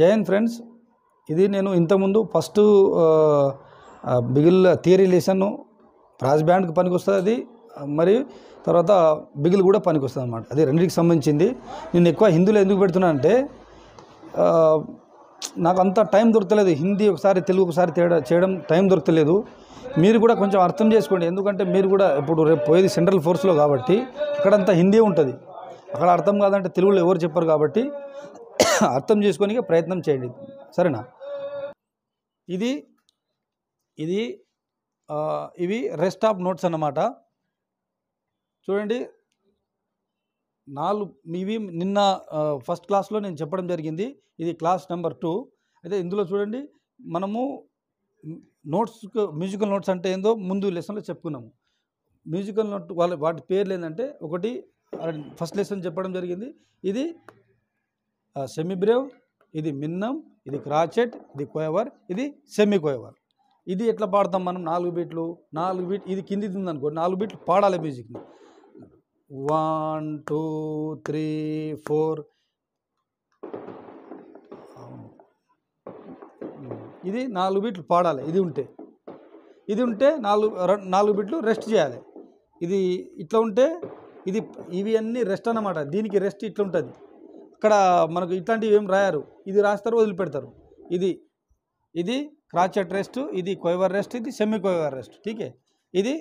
Jain friends ఇది నేను ఇంతకుముందు first bugle theory lesson brass బ్యాండ్కి పనికొస్తుంది మరి తర్వాత బిగిల్ కూడా పనికొస్తుంది అనమాట అది రెండింటికి సంబంధించింది నేను ఎక్కువ హిందీలో ఎందుకు పెడుతున్నా అంటే నాకు అంత టైం దొరకలేదు హిందీ ఒకసారి తెలుగు ఒకసారి తేడా చేయడం టైం దొరకలేదు మీరు కూడా కొంచెం అర్థం చేసుకోండి ఎందుకంటే మీరు కూడా ఇప్పుడు రేపు పోయేది సెంట్రల్ ఫోర్స్లో కాబట్టి అక్కడంతా హిందీ ఉంటుంది అక్కడ అర్థం కాదంటే తెలుగులో ఎవరు చెప్పారు కాబట్టి అర్థం చేసుకొని ప్రయత్నం చేయండి సరేనా ఇది ఇది ఇవి రెస్ట్ ఆఫ్ నోట్స్ అన్నమాట చూడండి నాలుగు ఇవి నిన్న ఫస్ట్ క్లాస్లో నేను చెప్పడం జరిగింది ఇది క్లాస్ నెంబర్ టూ అయితే ఇందులో చూడండి మనము నోట్స్ మ్యూజికల్ నోట్స్ అంటే ఏందో ముందు లెసన్లో చెప్పుకున్నాము మ్యూజికల్ నోట్ వాళ్ళ వాటి పేర్లు ఏంటంటే ఒకటి ఫస్ట్ లెసన్ చెప్పడం జరిగింది ఇది సెమీబ్రేవ్ ఇది మిన్నం ఇది క్రాచెట్ ఇది కోయవర్ ఇది సెమీ కోయవర్ ఇది ఎట్లా పాడతాం మనం నాలుగు బీట్లు నాలుగు బీట్ ఇది కింది అనుకో నాలుగు బీట్లు పాడాలి మ్యూజిక్ని వన్ టూ త్రీ ఫోర్ ఇది నాలుగు బీట్లు పాడాలి ఇది ఉంటే ఇది ఉంటే నాలుగు నాలుగు బీట్లు రెస్ట్ చేయాలి ఇది ఇట్లా ఉంటే ఇది ఇవి అన్నీ రెస్ట్ అన్నమాట దీనికి రెస్ట్ ఇట్లా ఉంటుంది ఇక్కడ మనకు ఇట్లాంటివి ఏం రాయారు ఇది రాస్తారు వదిలిపెడతారు ఇది ఇది క్రాచెట్ రెస్ట్ ఇది కొయవర్ రెస్ట్ ఇది సెమీ కొయవర్ రెస్ట్ ఠీకే ఇది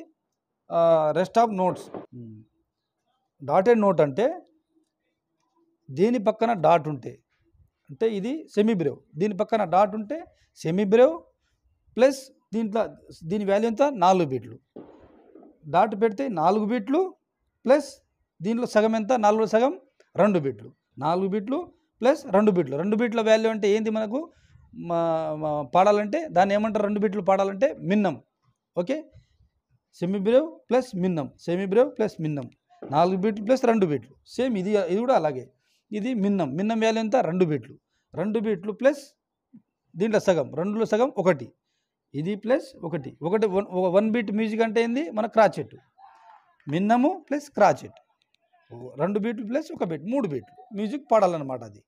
rest of notes dotted note అంటే దీని పక్కన డాట్ ఉంటే అంటే ఇది సెమీ బ్రేవ్ దీని పక్కన డాట్ ఉంటే సెమీ బ్రేవ్ ప్లస్ దీంట్లో దీని వాల్యూ ఎంత నాలుగు బీట్లు డాట్ పెడితే నాలుగు బీట్లు ప్లస్ దీంట్లో సగం ఎంత నాలుగు సగం రెండు బీట్లు నాలుగు బిట్లు ప్లస్ రెండు బిట్లు రెండు బిట్ల వాల్యూ అంటే ఏంది మనకు పాడాలంటే దాన్ని ఏమంటారు రెండు బిట్లు పాడాలంటే minim okay semibreve plus minim semibreve plus minim నాలుగు బిట్లు ప్లస్ రెండు బిట్లు సేమ్ ఇది ఇది కూడా అలాగే ఇది మిన్నం మిన్నం వాల్యూ ఎంత రెండు బిట్లు రెండు బిట్లు ప్లస్ దీంట్లో సగం రెండులో సగం ఒకటి ఇది ప్లస్ ఒకటి ఒకటి వన్ బిట్ మ్యూజిక్ అంటే ఏంది మన క్రాచెట్ మిన్నము ప్లస్ క్రాచెట్ రెండు బీట్లు ప్లస్ ఒక బీట్ మూడు బీట్లు మ్యూజిక్ పాడాలన్నమాట అది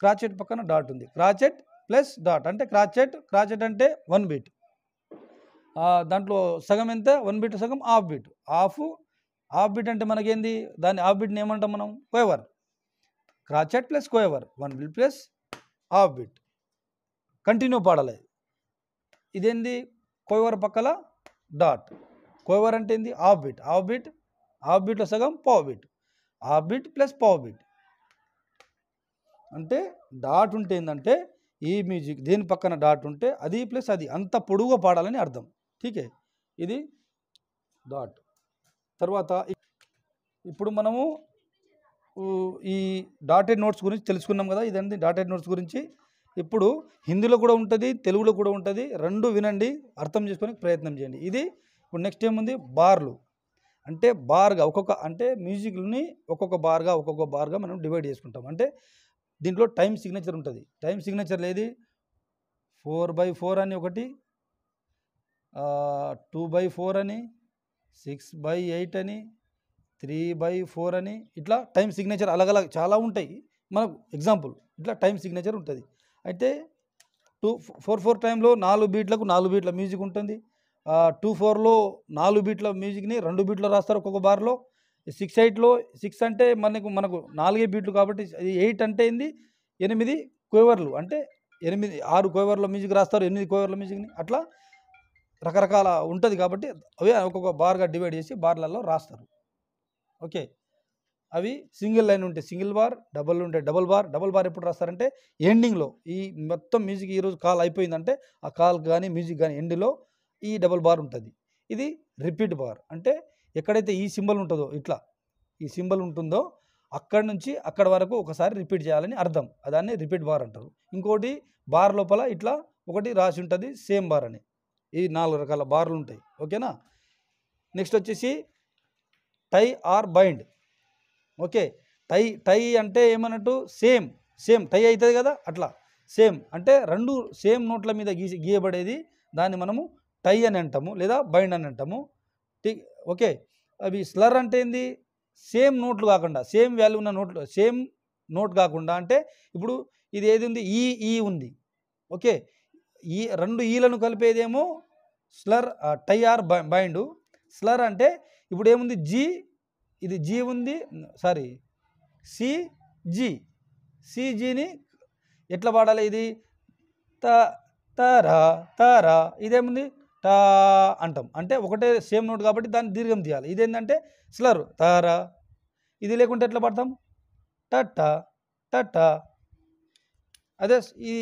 క్రాచెట్ పక్కన డాట్ ఉంది క్రాచెట్ ప్లస్ డాట్ అంటే క్రాచెట్ క్రాచెట్ అంటే వన్ బీట్ దాంట్లో సగం ఎంత వన్ బీట్ సగం half beat half half beat అంటే మనకేంది దాన్ని హాఫ్ బీట్ని ఏమంటాం మనం quaver crotchet plus quaver one beat plus half beat continue పాడాలి ఇదేంది కోయవర్ పక్కల డాట్ కోయవర్ అంటే ఏంది half beat half beat half బీట్లో సగం పావు బీట్ హాఫ్ బీట్ ప్లస్ పావు బీట్ అంటే డాట్ ఉంటే ఏంటంటే ఈ మ్యూజిక్ దేని పక్కన డాట్ ఉంటే అది ప్లస్ అది అంత పొడుగుగా పాడాలని అర్థం ఠీకే ఇది డాట్ తర్వాత ఇప్పుడు మనము ఈ డాటెడ్ నోట్స్ గురించి తెలుసుకున్నాం కదా ఇదండి డాటెడ్ నోట్స్ గురించి ఇప్పుడు హిందీలో కూడా ఉంటుంది తెలుగులో కూడా ఉంటుంది రెండు వినండి అర్థం చేసుకోవడానికి ప్రయత్నం చేయండి ఇది ఇప్పుడు నెక్స్ట్ ఏముంది బార్లు అంటే బార్గా ఒక్కొక్క అంటే మ్యూజిక్ని ఒక్కొక్క బార్గా ఒక్కొక్క బార్గా మనం డివైడ్ చేసుకుంటాం అంటే దీంట్లో టైం సిగ్నేచర్ ఉంటుంది టైం సిగ్నేచర్ లేది ఫోర్ బై ఫోర్ అని ఒకటి టూ బై ఫోర్ అని సిక్స్ బై ఎయిట్ అని త్రీ బై ఫోర్ అని ఇట్లా టైం సిగ్నేచర్ అలగలగ చాలా ఉంటాయి మనకు ఎగ్జాంపుల్ ఇట్లా టైం సిగ్నేచర్ ఉంటుంది అయితే టూ ఫోర్ ఫోర్ టైంలో నాలుగు బీట్లకు నాలుగు బీట్ల మ్యూజిక్ ఉంటుంది టూ ఫోర్లో నాలుగు బీట్ల మ్యూజిక్ని రెండు బీట్లో రాస్తారు ఒక్కొక్క బార్లో సిక్స్ ఎయిట్లో సిక్స్ అంటే మనకు మనకు నాలుగే బీట్లు కాబట్టి ఎయిట్ అంటే ఏంది ఎనిమిది కోవర్లు అంటే ఎనిమిది ఆరు కోవర్ల మ్యూజిక్ రాస్తారు ఎనిమిది కోవర్ల మ్యూజిక్ని అట్లా రకరకాల ఉంటుంది కాబట్టి అవే ఒక్కొక్క బార్గా డివైడ్ చేసి బార్లలో రాస్తారు ఓకే అవి సింగిల్ లైన్ ఉంటే సింగిల్ బార్ డబుల్ ఉంటే డబుల్ బార్ డబుల్ బార్ ఎప్పుడు రాస్తారంటే ఎండింగ్లో ఈ మొత్తం మ్యూజిక్ ఈరోజు కాల్ అయిపోయిందంటే ఆ కాల్ కానీ మ్యూజిక్ కానీ ఎండ్లో ఈ డబల్ బార్ ఉంటుంది ఇది రిపీట్ బార్ అంటే ఎక్కడైతే ఈ సింబల్ ఉంటుందో ఇట్లా ఈ సింబల్ ఉంటుందో అక్కడి నుంచి అక్కడ వరకు ఒకసారి రిపీట్ చేయాలని అర్థం దాన్ని రిపీట్ బార్ అంటారు ఇంకోటి బార్ లోపల ఇట్లా ఒకటి రాసి ఉంటుంది సేమ్ బార్ అని ఈ నాలుగు రకాల బార్లు ఉంటాయి ఓకేనా నెక్స్ట్ వచ్చేసి tie or bind okay tie tie అంటే ఏమన్నట్టు సేమ్ సేమ్ టై అవుతుంది కదా అట్లా సేమ్ అంటే రెండు సేమ్ నోట్ల మీద గీ గీయబడేది దాన్ని మనము టై అని అంటాము లేదా బైండ్ అని అంటాము ఓకే అవి స్లర్ అంటే ఏంది సేమ్ నోట్లు కాకుండా సేమ్ వాల్యూ ఉన్న నోట్లు సేమ్ నోట్ కాకుండా అంటే ఇప్పుడు ఇది ఏది ఉంది ఈ ఈ ఉంది ఓకే ఈ రెండు ఈలను కలిపేదేమో స్లర్ టై ఆర్ బైండ్ స్లర్ అంటే ఇప్పుడు ఏముంది జీ ఇది జీ ఉంది సారీ సిజీ సిజీని ఎట్లా పాడాలి ఇది త తరా తరా ఇదేముంది టా అంటాం అంటే ఒకటే సేమ్ నోట్ కాబట్టి దాన్ని దీర్ఘం తీయాలి ఇదేంటంటే స్లర్ తారా ఇది లేకుంటే ఎట్లా పడతాం టట్ట టట్ట అదే ఈ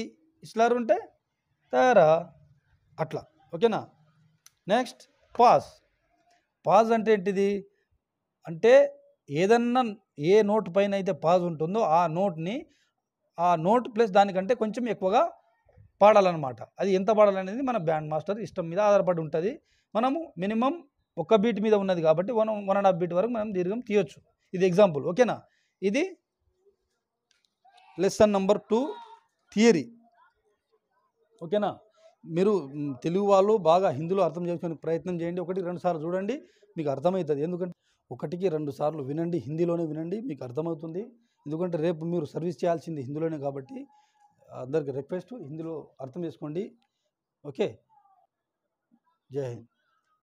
స్లర్ ఉంటే తారా అట్లా ఓకేనా నెక్స్ట్ పాజ్ పాజ్ అంటే ఏంటిది అంటే ఏదన్నా ఏ నోట్ పైన అయితే పాజ్ ఉంటుందో ఆ నోట్ని ఆ నోట్ ప్లస్ దానికంటే కొంచెం ఎక్కువగా పాడాలన్నమాట అది ఎంత పాడాలనేది మన బ్యాండ్ మాస్టర్ ఇష్టం మీద ఆధారపడి ఉంటుంది మనము మినిమం ఒక బీట్ మీద ఉన్నది కాబట్టి one one and half beat వరకు మనం దీర్ఘం తీయొచ్చు ఇది ఎగ్జాంపుల్ ఓకేనా ఇది లెసన్ నంబర్ టూ థియరీ ఓకేనా మీరు తెలుగు వాళ్ళు బాగా హిందీలో అర్థం చేసుకునే ప్రయత్నం చేయండి ఒకటి రెండు సార్లు చూడండి మీకు అర్థమవుతుంది ఎందుకంటే ఒకటికి రెండు సార్లు వినండి హిందీలోనే వినండి మీకు అర్థమవుతుంది ఎందుకంటే రేపు మీరు సర్వీస్ చేయాల్సింది హిందీలోనే కాబట్టి అందరికి రిక్వెస్ట్ ఇందులో అర్థం చేసుకోండి ఓకే జై హింద్